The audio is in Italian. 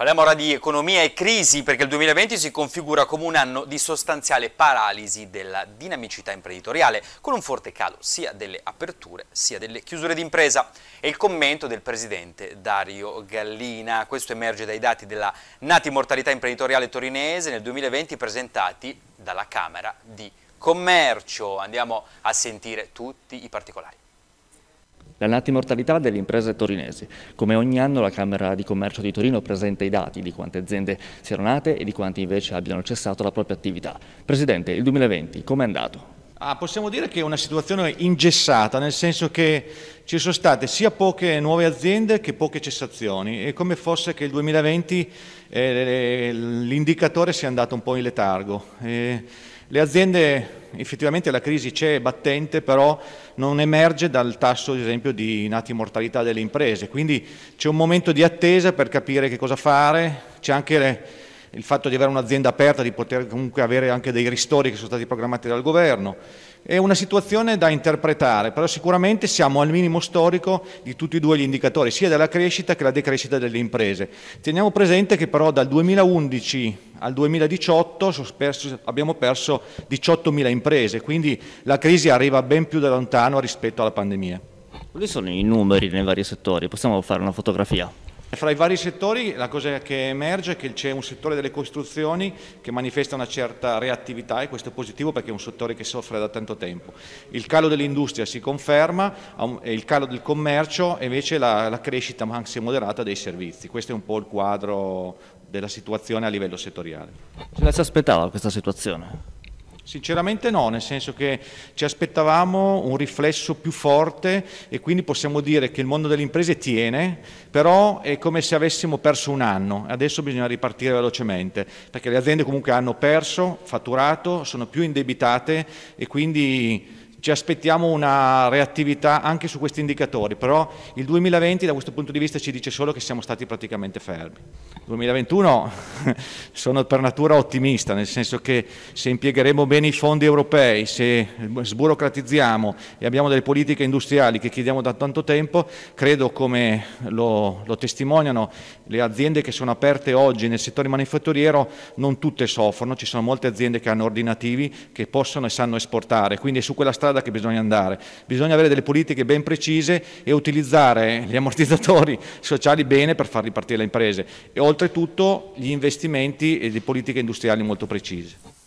Parliamo ora di economia e crisi perché il 2020 si configura come un anno di sostanziale paralisi della dinamicità imprenditoriale con un forte calo sia delle aperture sia delle chiusure d'impresa. E il commento del presidente Dario Gallina, questo emerge dai dati della Nati Mortalità Imprenditoriale Torinese nel 2020 presentati dalla Camera di Commercio. Andiamo a sentire tutti i particolari la natimortalità delle imprese torinesi. Come ogni anno la Camera di Commercio di Torino presenta i dati di quante aziende siano nate e di quante invece abbiano cessato la propria attività. Presidente, il 2020 com'è andato? Ah, possiamo dire che è una situazione ingessata, nel senso che ci sono state sia poche nuove aziende che poche cessazioni, è come fosse che il 2020 eh, l'indicatore sia andato un po' in letargo. Eh, le aziende, effettivamente la crisi c'è, battente, però non emerge dal tasso, ad esempio, di nati mortalità delle imprese, quindi c'è un momento di attesa per capire che cosa fare, c'è anche... Le, il fatto di avere un'azienda aperta, di poter comunque avere anche dei ristori che sono stati programmati dal governo. È una situazione da interpretare, però sicuramente siamo al minimo storico di tutti e due gli indicatori, sia della crescita che la decrescita delle imprese. Teniamo presente che però dal 2011 al 2018 abbiamo perso 18.000 imprese, quindi la crisi arriva ben più da lontano rispetto alla pandemia. Quali sono i numeri nei vari settori? Possiamo fare una fotografia? Fra i vari settori la cosa che emerge è che c'è un settore delle costruzioni che manifesta una certa reattività e questo è positivo perché è un settore che soffre da tanto tempo. Il calo dell'industria si conferma e il calo del commercio e invece la, la crescita, ma anche se moderata, dei servizi. Questo è un po' il quadro della situazione a livello settoriale. Ce cioè, la si aspettava questa situazione? Sinceramente no, nel senso che ci aspettavamo un riflesso più forte e quindi possiamo dire che il mondo delle imprese tiene, però è come se avessimo perso un anno, e adesso bisogna ripartire velocemente, perché le aziende comunque hanno perso, fatturato, sono più indebitate e quindi ci aspettiamo una reattività anche su questi indicatori, però il 2020 da questo punto di vista ci dice solo che siamo stati praticamente fermi. 2021 sono per natura ottimista, nel senso che se impiegheremo bene i fondi europei, se sburocratizziamo e abbiamo delle politiche industriali che chiediamo da tanto tempo, credo come lo, lo testimoniano le aziende che sono aperte oggi nel settore manifatturiero, non tutte soffrono, ci sono molte aziende che hanno ordinativi che possono e sanno esportare, quindi su quella strada strada che bisogna andare, bisogna avere delle politiche ben precise e utilizzare gli ammortizzatori sociali bene per far ripartire le imprese e oltretutto gli investimenti e le politiche industriali molto precise.